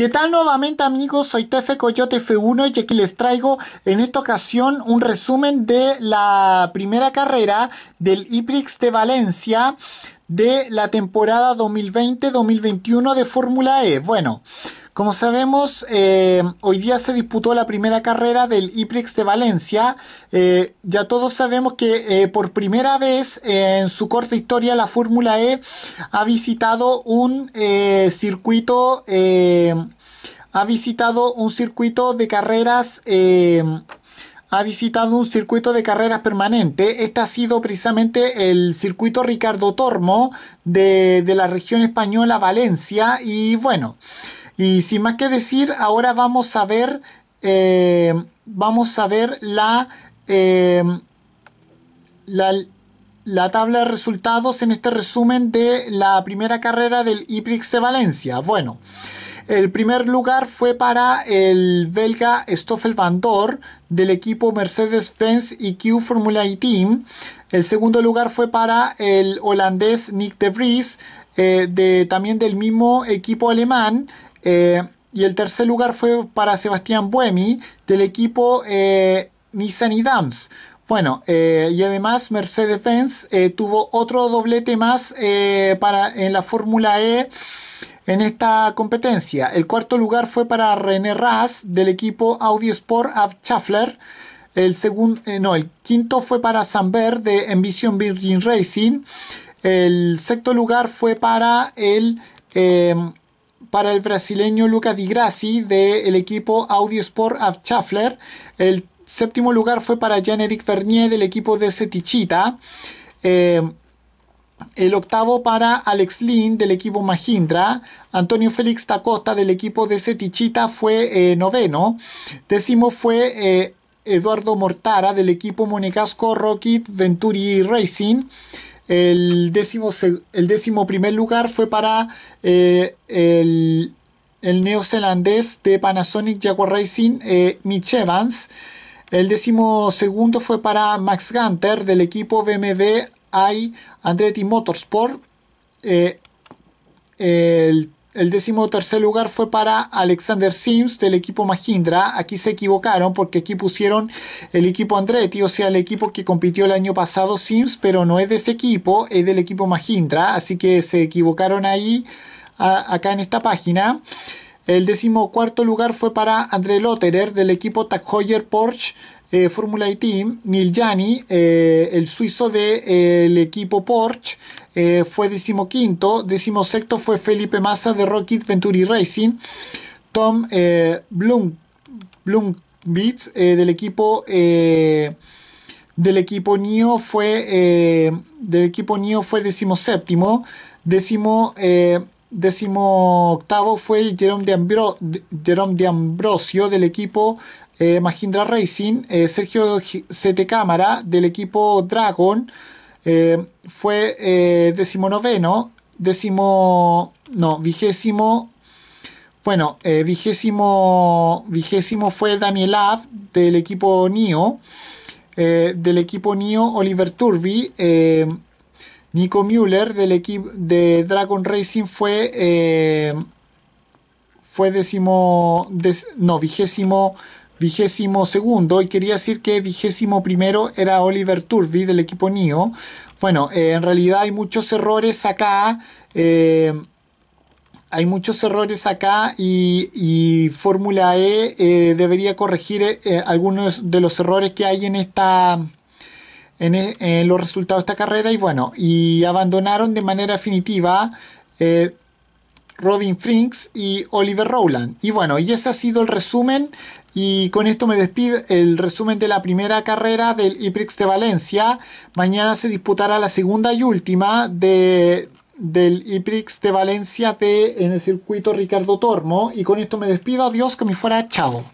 ¿Qué tal nuevamente amigos? Soy Tefe Coyote F1 y aquí les traigo en esta ocasión un resumen de la primera carrera del IPRIX de Valencia de la temporada 2020-2021 de Fórmula E. Bueno, como sabemos, eh, hoy día se disputó la primera carrera del IPREX de Valencia. Eh, ya todos sabemos que eh, por primera vez en su corta historia la Fórmula E ha visitado un circuito. ha visitado un circuito de carreras ha visitado un circuito de carreras permanente. Este ha sido precisamente el circuito Ricardo Tormo de, de la región española Valencia. Y bueno, y sin más que decir, ahora vamos a ver, eh, vamos a ver eh, la, la, tabla de resultados en este resumen de la primera carrera del IPRIX de Valencia. Bueno, el primer lugar fue para el belga Stoffel Van Dor del equipo Mercedes-Benz EQ Formula E Team. El segundo lugar fue para el holandés Nick de Vries, eh, de, también del mismo equipo alemán. Eh, y el tercer lugar fue para Sebastián Buemi del equipo eh, Nissan y Dams. Bueno, eh, y además Mercedes-Benz tuvo otro doblete más para, en la Fórmula E en esta competencia. El cuarto lugar fue para René Ras del equipo Audi Sport Av Schaffler. El, segundo, no, el quinto fue para Samber de Envision Virgin Racing. El sexto lugar fue para el para el brasileño Luca Di Grassi del equipo Audi Sport Abchafler. El séptimo lugar fue para Jean-Éric Vernier del equipo de Setichita. Eh, el octavo para Alex Lin del equipo Mahindra. Antonio Félix Tacosta del equipo de Setichita fue eh, noveno. Décimo fue eh, Eduardo Mortara del equipo Monegasco Rocket Venturi Racing. El décimo, el décimo primer lugar fue para eh, el, neozelandés de Panasonic Jaguar Racing, eh, Mitch Evans. El décimo segundo fue para Max Gunter del equipo BMW i Andretti Motorsport. Eh, el el décimo tercer lugar fue para Alexander Sims del equipo Mahindra. Aquí se equivocaron porque aquí pusieron el equipo Andretti, o sea, el equipo que compitió el año pasado Sims, pero no es de ese equipo, es del equipo Mahindra. Así que se equivocaron ahí, acá en esta página. El décimo cuarto lugar fue para André Lotterer del equipo Tag Heuer Porsche. Formula eh, Fórmula E Team, Nil Jani, eh, el suizo del de, eh, el equipo Porsche, eh, fue decimoquinto, decimosexto fue Felipe Massa de Rocket Venturi Racing, Tom eh, Bloom, eh, del equipo eh, del equipo NIO fue del equipo fue décimo octavo fue Jerome de, Ambrosio del equipo Magindra Racing, Sergio Sete Cámara del equipo Dragon, eh, fue eh, decimonoveno, décimo, no, vigésimo, bueno, eh, vigésimo, vigésimo fue Daniel Av del equipo NIO, eh, del equipo NIO Oliver Turbi, Nico Müller del equipo de Dragon Racing fue, fue décimo, no, vigésimo vigésimo segundo y quería decir que vigésimo primero era Oliver Turbi del equipo NIO. Bueno, eh, en realidad hay muchos errores acá. Eh, hay muchos errores acá y, Fórmula E eh, debería corregir algunos de los errores que hay en esta e, en, los resultados de esta carrera y bueno, y abandonaron de manera definitiva Robin Frinks y Oliver Rowland. Y bueno, y ese ha sido el resumen. Y con esto me despido el resumen de la primera carrera del IPRIX de Valencia. Mañana se disputará la segunda y última del IPRIX de Valencia en el circuito Ricardo Tormo. Y con esto me despido. Adiós, que me fuera. Chao.